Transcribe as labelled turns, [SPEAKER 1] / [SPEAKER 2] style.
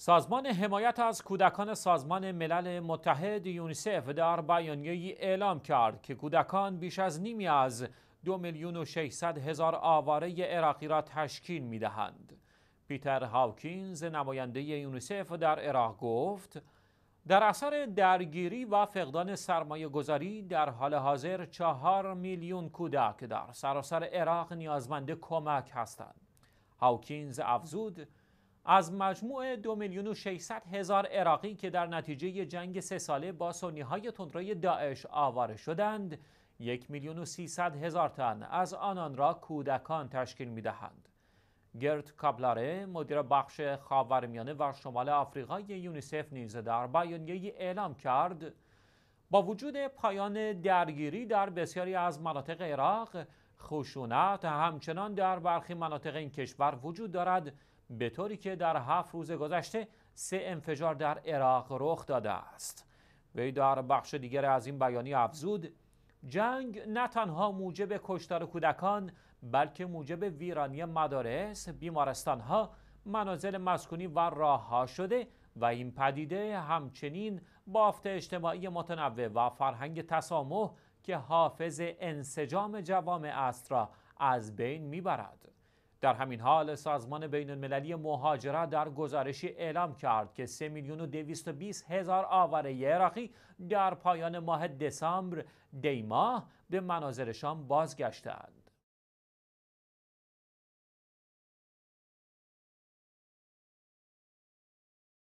[SPEAKER 1] سازمان حمایت از کودکان سازمان ملل متحد یونیسف در ای اعلام کرد که کودکان بیش از نیمی از دو میلیون و هزار آواره عراقی را تشکیل می پیتر هاوکینز نماینده یونیسف در عراق گفت در اثر درگیری و فقدان سرمایه گذاری در حال حاضر چهار میلیون کودک در سراسر عراق نیازمند کمک هستند. هاوکینز افزود از مجموع دو میلیون و 600 هزار عراقی که در نتیجه جنگ سه ساله با سنی های تندروی داعش آواره شدند، یک میلیون و 300 هزار تن از آنان را کودکان تشکیل می دهند. گرت کابلاره مدیر بخش خاورمیانه و شمال آفریقای یونیسف نیز در بیانیه اعلام کرد با وجود پایان درگیری در بسیاری از مناطق عراق خشونت همچنان در برخی مناطق این کشور وجود دارد به طوری که در هفت روز گذشته سه انفجار در عراق رخ داده است وی در بخش دیگر از این بیانیه افزود جنگ نه تنها موجب کشتار کودکان بلکه موجب ویرانی مدارس بیمارستانها منازل مسکونی و راه ها شده و این پدیده همچنین بافت اجتماعی متنوع و فرهنگ تسامح که حافظ انسجام جوامع است را از بین میبرد در همین حال سازمان بین المللی مهاجرت در گزارشی اعلام کرد که 3 میلیون و 220 هزار آواره عراقی در پایان ماه دسامبر دیماه به مناظرشان بازگشتند.